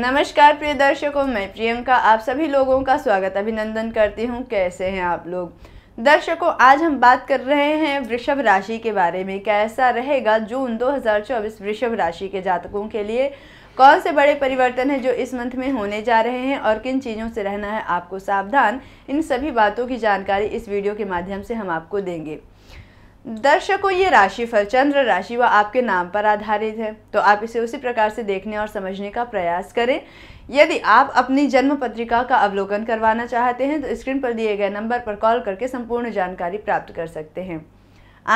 नमस्कार प्रिय दर्शकों मैं प्रियंका आप सभी लोगों का स्वागत अभिनंदन करती हूँ कैसे हैं आप लोग दर्शकों आज हम बात कर रहे हैं वृषभ राशि के बारे में कैसा रहेगा जून 2024 वृषभ राशि के जातकों के लिए कौन से बड़े परिवर्तन हैं जो इस मंथ में होने जा रहे हैं और किन चीज़ों से रहना है आपको सावधान इन सभी बातों की जानकारी इस वीडियो के माध्यम से हम आपको देंगे दर्शकों ये राशिफल चंद्र राशि व आपके नाम पर आधारित है तो आप इसे उसी प्रकार से देखने और समझने का प्रयास करें यदि आप अपनी जन्म पत्रिका का अवलोकन करवाना चाहते हैं तो स्क्रीन पर दिए गए नंबर पर कॉल करके संपूर्ण जानकारी प्राप्त कर सकते हैं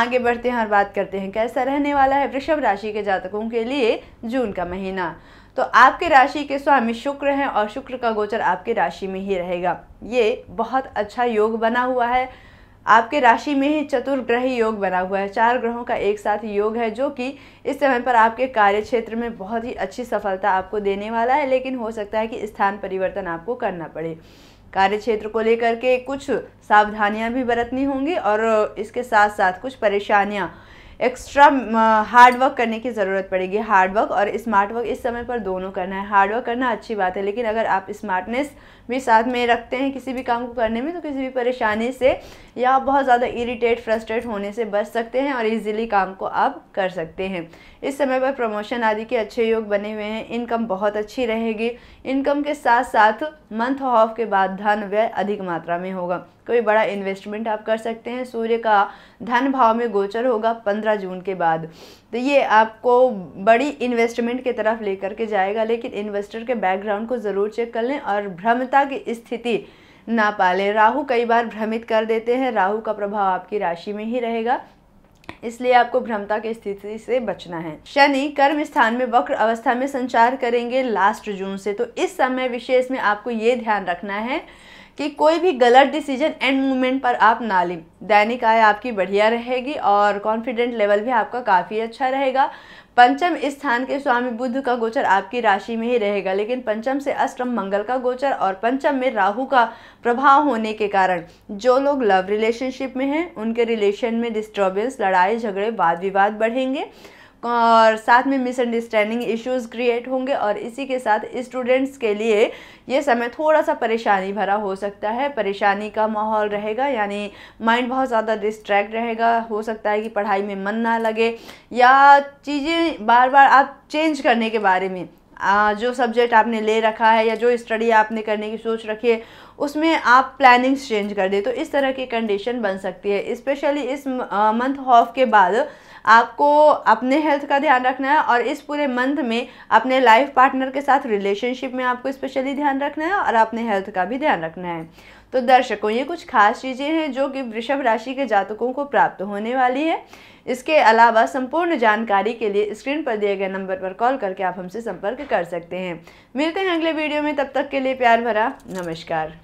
आगे बढ़ते हैं और बात करते हैं कैसा रहने वाला है वृषभ राशि के जातकों के लिए जून का महीना तो आपके राशि के स्वामी शुक्र हैं और शुक्र का गोचर आपके राशि में ही रहेगा ये बहुत अच्छा योग बना हुआ है आपके राशि में ही चतुर्ग्रह योग बना हुआ है चार ग्रहों का एक साथ योग है जो कि इस समय पर आपके कार्य क्षेत्र में बहुत ही अच्छी सफलता आपको देने वाला है लेकिन हो सकता है कि स्थान परिवर्तन आपको करना पड़े कार्य क्षेत्र को लेकर के कुछ सावधानियां भी बरतनी होंगी और इसके साथ साथ कुछ परेशानियां एक्स्ट्रा हार्ड वर्क करने की ज़रूरत पड़ेगी हार्ड वर्क और स्मार्ट वर्क इस समय पर दोनों करना है हार्ड वर्क करना अच्छी बात है लेकिन अगर आप स्मार्टनेस भी साथ में रखते हैं किसी भी काम को करने में तो किसी भी परेशानी से या आप बहुत ज़्यादा इरीटेट फ्रस्ट्रेट होने से बच सकते हैं और ईजिली काम को आप कर सकते हैं इस समय पर प्रमोशन आदि के अच्छे योग बने हुए हैं इनकम बहुत अच्छी रहेगी इनकम के साथ साथ मंथ ऑफ के बाद धन व्यय अधिक मात्रा में होगा कोई बड़ा इन्वेस्टमेंट आप कर सकते हैं सूर्य का धन भाव में गोचर होगा पंद्रह पंद्रह जून के बाद तो ये आपको बड़ी इन्वेस्टमेंट की तरफ लेकर के जाएगा लेकिन इन्वेस्टर के बैकग्राउंड को ज़रूर चेक कर लें और भ्रमता की स्थिति ना पालें राहु कई बार भ्रमित कर देते हैं राहु का प्रभाव आपकी राशि में ही रहेगा इसलिए आपको भ्रमता की स्थिति से बचना है शनि कर्म स्थान में वक्र अवस्था में संचार करेंगे लास्ट जून से तो इस समय विशेष में आपको ये ध्यान रखना है कि कोई भी गलत डिसीजन एंड मोमेंट पर आप ना लें दैनिक आय आपकी बढ़िया रहेगी और कॉन्फिडेंट लेवल भी आपका काफ़ी अच्छा रहेगा पंचम स्थान के स्वामी बुद्ध का गोचर आपकी राशि में ही रहेगा लेकिन पंचम से अष्टम मंगल का गोचर और पंचम में राहु का प्रभाव होने के कारण जो लोग लव रिलेशनशिप में हैं उनके रिलेशन में डिस्टर्बेंस लड़ाई झगड़े वाद विवाद बढ़ेंगे और साथ में मिसअंडरस्टैंडिंग इश्यूज़ क्रिएट होंगे और इसी के साथ स्टूडेंट्स के लिए ये समय थोड़ा सा परेशानी भरा हो सकता है परेशानी का माहौल रहेगा यानी माइंड बहुत ज़्यादा डिस्ट्रैक्ट रहेगा हो सकता है कि पढ़ाई में मन ना लगे या चीज़ें बार बार आप चेंज करने के बारे में जो सब्जेक्ट आपने ले रखा है या जो स्टडी आपने करने की सोच रखी है उसमें आप प्लानिंग्स चेंज कर दें तो इस तरह की कंडीशन बन सकती है स्पेशली इस, इस मंथ ऑफ के बाद आपको अपने हेल्थ का ध्यान रखना है और इस पूरे मंथ में अपने लाइफ पार्टनर के साथ रिलेशनशिप में आपको स्पेशली ध्यान रखना है और अपने हेल्थ का भी ध्यान रखना है तो दर्शकों ये कुछ खास चीज़ें हैं जो कि वृषभ राशि के जातकों को प्राप्त होने वाली है इसके अलावा संपूर्ण जानकारी के लिए स्क्रीन पर दिए गए नंबर पर कॉल करके आप हमसे संपर्क कर सकते हैं मिलते हैं अगले वीडियो में तब तक के लिए प्यार भरा नमस्कार